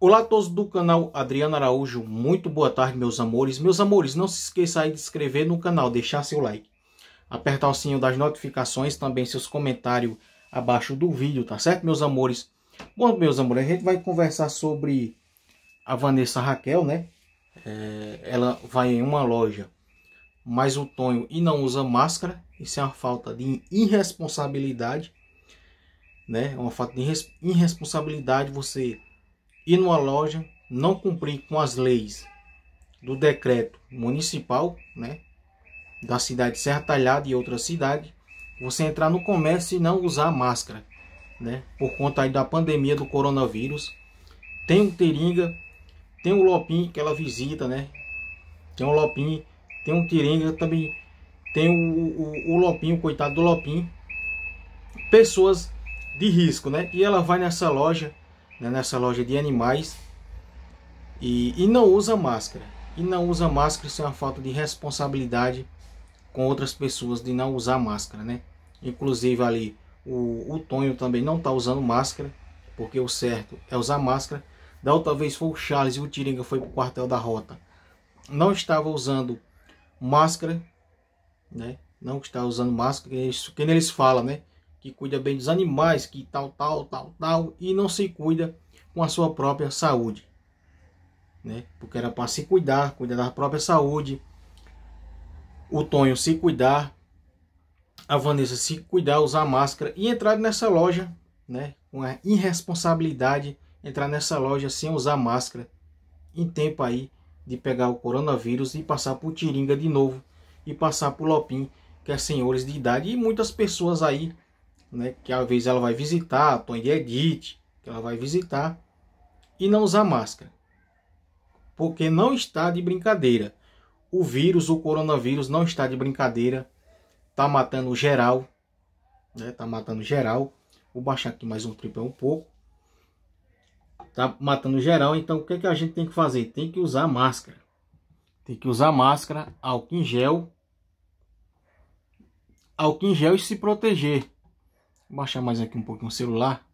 Olá a todos do canal Adriano Araújo, muito boa tarde meus amores. Meus amores, não se esqueça aí de se inscrever no canal, deixar seu like, apertar o sininho das notificações, também seus comentários abaixo do vídeo, tá certo meus amores? Bom, meus amores, a gente vai conversar sobre a Vanessa Raquel, né? É, ela vai em uma loja, mas o Tonho e não usa máscara, isso é uma falta de irresponsabilidade, né? É uma falta de irresponsabilidade você ir numa loja, não cumprir com as leis do decreto municipal, né, da cidade de Serra Talhada e outra cidade, você entrar no comércio e não usar máscara, né, por conta aí da pandemia do coronavírus. Tem o Teringa, tem o Lopim que ela visita, né, tem o Lopim, tem o Teringa também, tem o, o, o Lopim, o coitado do Lopim, pessoas de risco, né, e ela vai nessa loja né, nessa loja de animais e, e não usa máscara. E não usa máscara, isso é uma falta de responsabilidade com outras pessoas de não usar máscara, né? Inclusive ali o, o Tonho também não está usando máscara, porque o certo é usar máscara. Da outra vez foi o Charles e o Tiringa foi para o quartel da rota. Não estava usando máscara, né? Não está usando máscara, é isso que eles falam, né? que cuida bem dos animais, que tal, tal, tal, tal, e não se cuida com a sua própria saúde. Né? Porque era para se cuidar, cuidar da própria saúde, o Tonho se cuidar, a Vanessa se cuidar, usar máscara e entrar nessa loja, né? Com a irresponsabilidade, entrar nessa loja sem usar máscara, em tempo aí de pegar o coronavírus e passar por Tiringa de novo e passar por Lopim, que é senhores de idade e muitas pessoas aí né, que às vezes ela vai visitar, a edit, que ela vai visitar, e não usar máscara. Porque não está de brincadeira. O vírus, o coronavírus não está de brincadeira. Tá matando geral, né? Tá matando geral. Vou baixar aqui mais um tripé um pouco. Tá matando geral, então o que, é que a gente tem que fazer? Tem que usar máscara. Tem que usar máscara, álcool em gel, álcool em gel e se proteger baixar mais aqui um pouquinho o celular.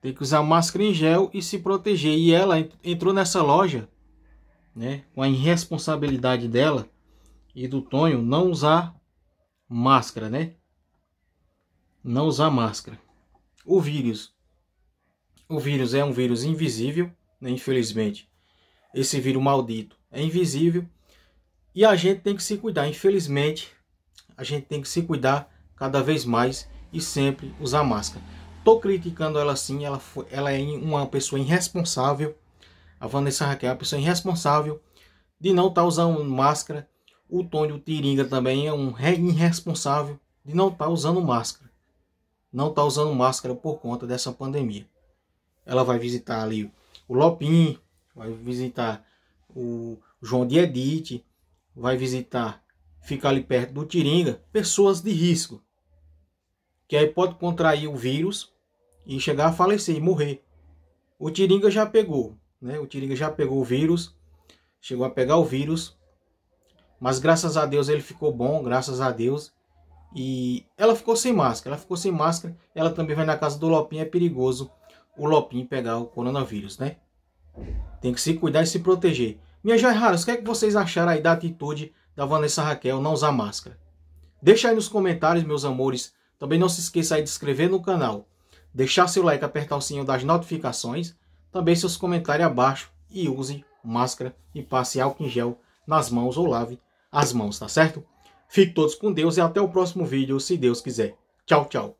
Tem que usar máscara em gel e se proteger. E ela entrou nessa loja, né? Com a irresponsabilidade dela e do Tonho não usar máscara, né? Não usar máscara. O vírus. O vírus é um vírus invisível, né? infelizmente. Esse vírus maldito é invisível. E a gente tem que se cuidar. Infelizmente, a gente tem que se cuidar cada vez mais e sempre usar máscara. Tô criticando ela sim, ela, foi, ela é uma pessoa irresponsável. A Vanessa Raquel é uma pessoa irresponsável de não estar tá usando máscara. O Tony o Tiringa também é um irresponsável de não estar tá usando máscara. Não estar tá usando máscara por conta dessa pandemia. Ela vai visitar ali o Lopim, vai visitar o João de Edith, vai visitar, ficar ali perto do Tiringa, pessoas de risco que aí pode contrair o vírus e chegar a falecer e morrer. O Tiringa já pegou, né? O Tiringa já pegou o vírus, chegou a pegar o vírus, mas graças a Deus ele ficou bom, graças a Deus. E ela ficou sem máscara, ela ficou sem máscara, ela também vai na casa do Lopim, é perigoso o Lopim pegar o coronavírus, né? Tem que se cuidar e se proteger. Minha Jairara, o que é que vocês acharam aí da atitude da Vanessa Raquel não usar máscara? Deixa aí nos comentários, meus amores, também não se esqueça de se inscrever no canal, deixar seu like, apertar o sininho das notificações, também seus comentários abaixo e use máscara e passe álcool em gel nas mãos ou lave as mãos, tá certo? Fique todos com Deus e até o próximo vídeo, se Deus quiser. Tchau, tchau.